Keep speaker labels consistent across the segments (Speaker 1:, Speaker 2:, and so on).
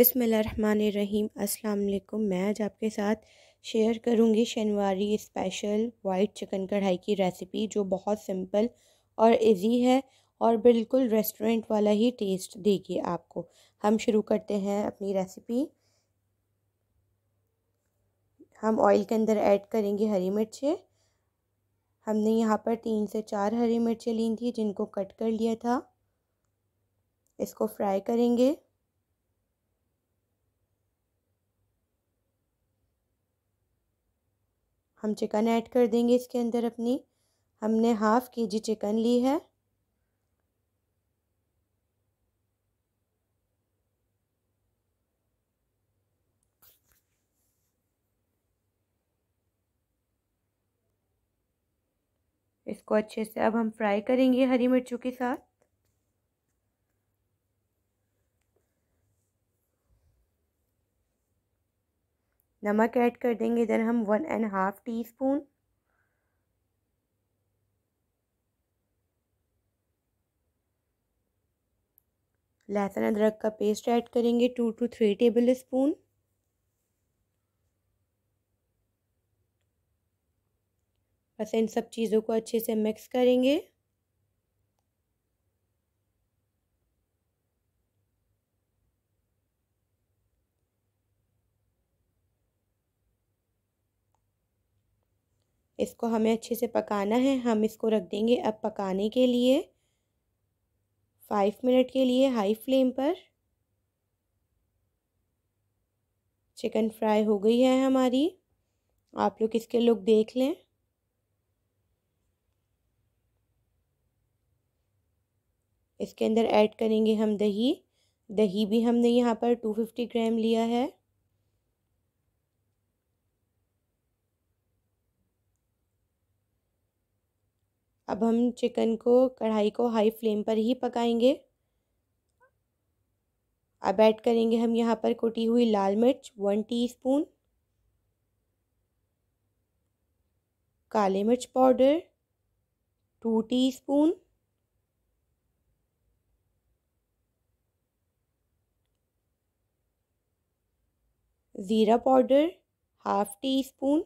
Speaker 1: बिसमीम अस्सलाम मैं आज आपके साथ शेयर करूंगी शनवारी स्पेशल वाइट चिकन कढ़ाई की रेसिपी जो बहुत सिंपल और इजी है और बिल्कुल रेस्टोरेंट वाला ही टेस्ट देगी आपको हम शुरू करते हैं अपनी रेसिपी हम ऑयल के अंदर ऐड करेंगे हरी मिर्चें हमने यहाँ पर तीन से चार हरी मिर्चें ली थी जिनको कट कर लिया था इसको फ्राई करेंगे हम चिकन ऐड कर देंगे इसके अंदर अपनी हमने हाफ़ के जी चिकन ली है इसको अच्छे से अब हम फ्राई करेंगे हरी मिर्चों के साथ नमक ऐड कर देंगे इधर हम one and half teaspoon लहसुन अदरक का पेस्ट ऐड करेंगे two two three tablespoon बस इन सब चीज़ों को अच्छे से मिक्स करेंगे इसको हमें अच्छे से पकाना है हम इसको रख देंगे अब पकाने के लिए फाइव मिनट के लिए हाई फ्लेम पर चिकन फ्राई हो गई है हमारी आप लोग इसके लुक देख लें इसके अंदर ऐड करेंगे हम दही दही भी हमने यहाँ पर टू फिफ्टी ग्राम लिया है अब हम चिकन को कढ़ाई को हाई फ्लेम पर ही पकाएंगे अब ऐड करेंगे हम यहाँ पर कुटी हुई लाल मिर्च वन टीस्पून काले मिर्च पाउडर टू टीस्पून ज़ीरा पाउडर हाफ टी स्पून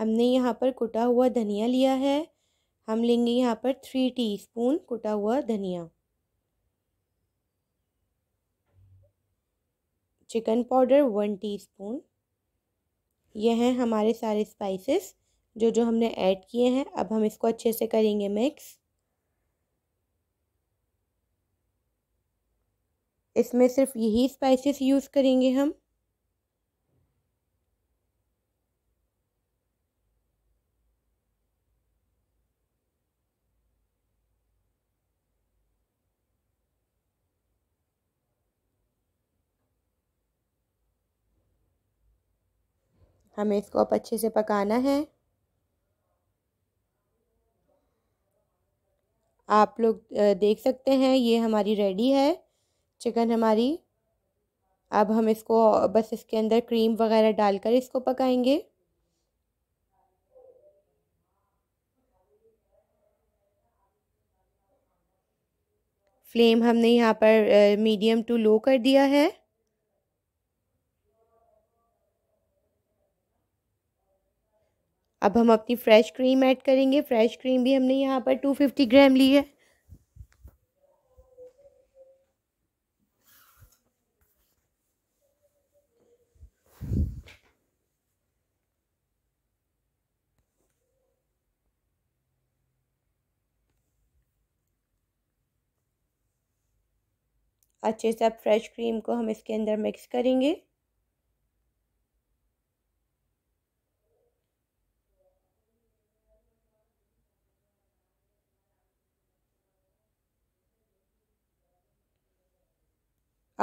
Speaker 1: हमने यहाँ पर कुटा हुआ धनिया लिया है हम लेंगे यहाँ पर थ्री टीस्पून कुटा हुआ धनिया चिकन पाउडर वन टीस्पून यह हैं हमारे सारे स्पाइसेस जो जो हमने ऐड किए हैं अब हम इसको अच्छे से करेंगे मिक्स इसमें सिर्फ यही स्पाइसेस यूज़ करेंगे हम हमें इसको अब अच्छे से पकाना है आप लोग देख सकते हैं ये हमारी रेडी है चिकन हमारी अब हम इसको बस इसके अंदर क्रीम वगैरह डालकर इसको पकाएंगे फ्लेम हमने यहाँ पर मीडियम टू लो कर दिया है अब हम अपनी फ़्रेश क्रीम ऐड करेंगे फ़्रेश क्रीम भी हमने यहाँ पर टू फिफ्टी ग्राम ली है अच्छे से आप फ्रेश क्रीम को हम इसके अंदर मिक्स करेंगे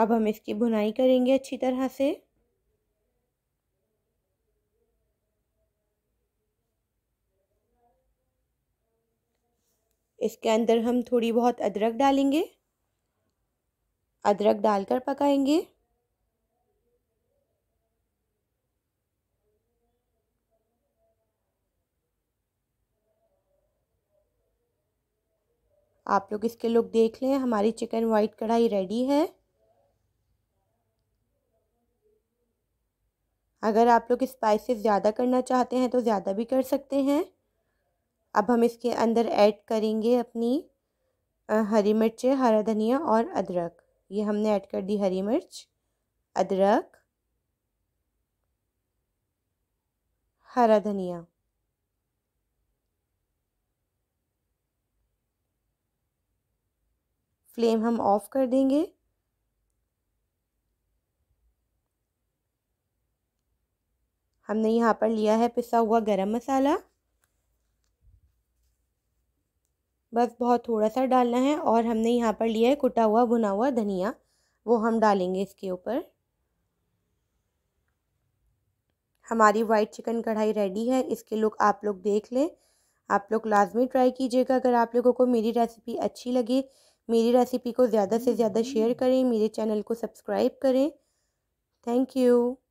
Speaker 1: अब हम इसकी बुनाई करेंगे अच्छी तरह से इसके अंदर हम थोड़ी बहुत अदरक डालेंगे अदरक डालकर पकाएंगे आप लोग इसके लोग देख लें हमारी चिकन वाइट कढ़ाई रेडी है अगर आप लोग स्पाइसेस ज़्यादा करना चाहते हैं तो ज़्यादा भी कर सकते हैं अब हम इसके अंदर ऐड करेंगे अपनी हरी मिर्चें हरा धनिया और अदरक ये हमने ऐड कर दी हरी मिर्च अदरक हरा धनिया फ्लेम हम ऑफ़ कर देंगे हमने यहाँ पर लिया है पिसा हुआ गरम मसाला बस बहुत थोड़ा सा डालना है और हमने यहाँ पर लिया है कुटा हुआ भुना हुआ धनिया वो हम डालेंगे इसके ऊपर हमारी वाइट चिकन कढ़ाई रेडी है इसके लुक आप लोग देख लें आप लोग लाजमी ट्राई कीजिएगा अगर आप लोगों को मेरी रेसिपी अच्छी लगे मेरी रेसिपी को ज़्यादा से ज़्यादा शेयर करें मेरे चैनल को सब्सक्राइब करें थैंक यू